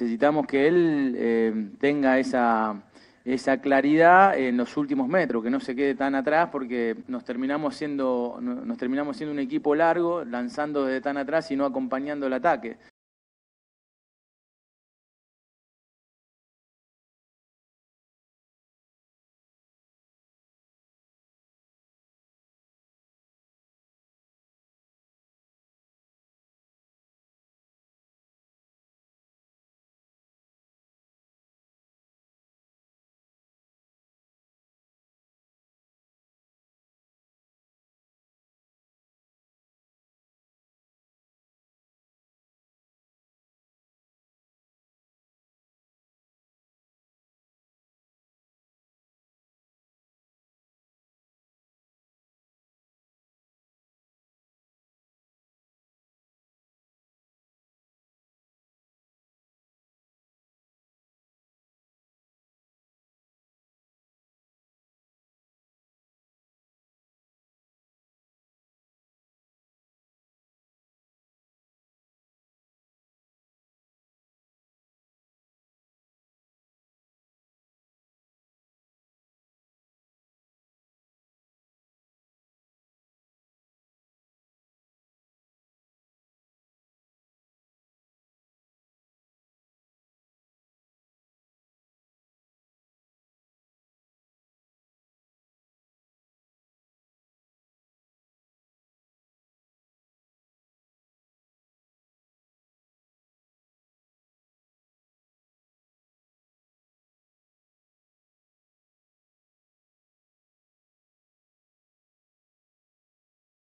Necesitamos que él eh, tenga esa, esa claridad en los últimos metros, que no se quede tan atrás porque nos terminamos siendo, nos terminamos siendo un equipo largo, lanzando desde tan atrás y no acompañando el ataque.